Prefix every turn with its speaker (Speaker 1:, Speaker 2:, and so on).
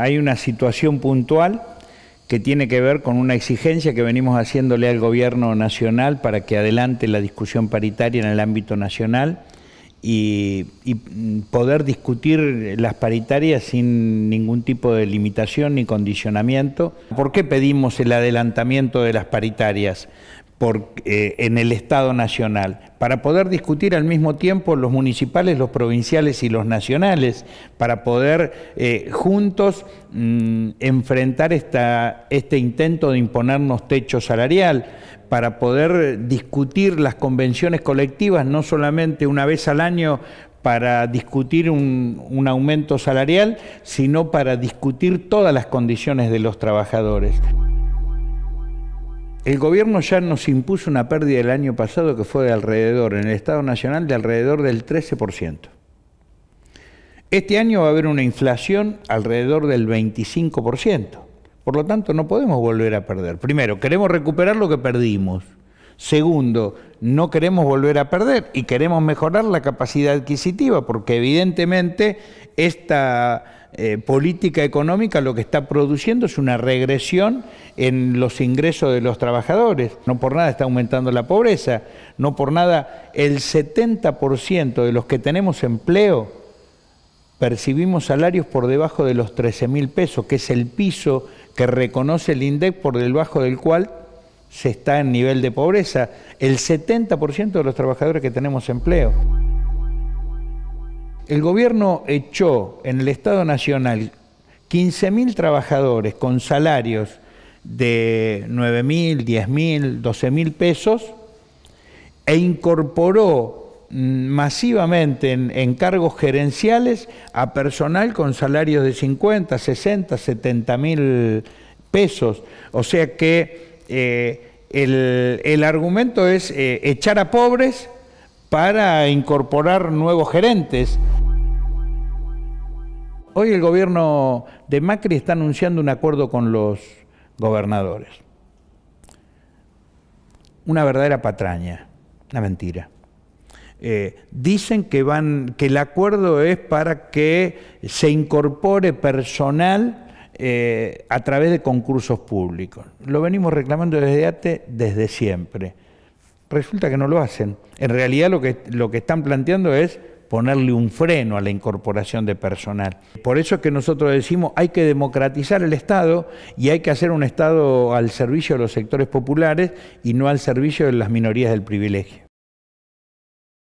Speaker 1: Hay una situación puntual que tiene que ver con una exigencia que venimos haciéndole al gobierno nacional para que adelante la discusión paritaria en el ámbito nacional y, mm, poder discutir las paritarias sin ningún tipo de limitación ni condicionamiento. ¿Por qué pedimos el adelantamiento de las paritarias? Eh, en el Estado Nacional, para poder discutir al mismo tiempo los municipales, los provinciales y los nacionales, para poder eh, juntos mm, enfrentar esta, este intento de imponernos techo salarial, para poder discutir las convenciones colectivas, no solamente una vez al año para discutir un aumento salarial, sino para discutir todas las condiciones de los trabajadores. El gobierno ya nos impuso una pérdida el año pasado que fue de alrededor, en el Estado Nacional, de alrededor del 13%. Este año va a haber una inflación alrededor del 25%. Por lo tanto, no podemos volver a perder. Primero, queremos recuperar lo que perdimos. Segundo, no queremos volver a perder y queremos mejorar la capacidad adquisitiva, porque evidentemente esta eh, política económica lo que está produciendo es una regresión en los ingresos de los trabajadores. No por nada está aumentando la pobreza, no por nada el 70% de los que tenemos empleo percibimos salarios por debajo de los 13 mil pesos, que es el piso que reconoce el INDEC por debajo del cual se está en nivel de pobreza. El 70% de los trabajadores que tenemos empleo. El gobierno echó en el Estado Nacional 15.000 trabajadores con salarios de 9.000, 10.000, 12.000 pesos e incorporó mm, masivamente en, cargos gerenciales a personal con salarios de 50, 60, 70 mil pesos. O sea que eh, el, argumento es eh, echar a pobres para incorporar nuevos gerentes. Hoy el gobierno de Macri está anunciando un acuerdo con los gobernadores. Una verdadera patraña, una mentira. Eh, dicen que, van, que el acuerdo es para que se incorpore personal eh, a través de concursos públicos. Lo venimos reclamando desde ATE desde siempre. Resulta que no lo hacen. En realidad lo que, lo que están planteando es ponerle un freno a la incorporación de personal. Por eso es que nosotros decimos hay que democratizar el Estado y hay que hacer un Estado al servicio de los sectores populares y no al servicio de las minorías del privilegio.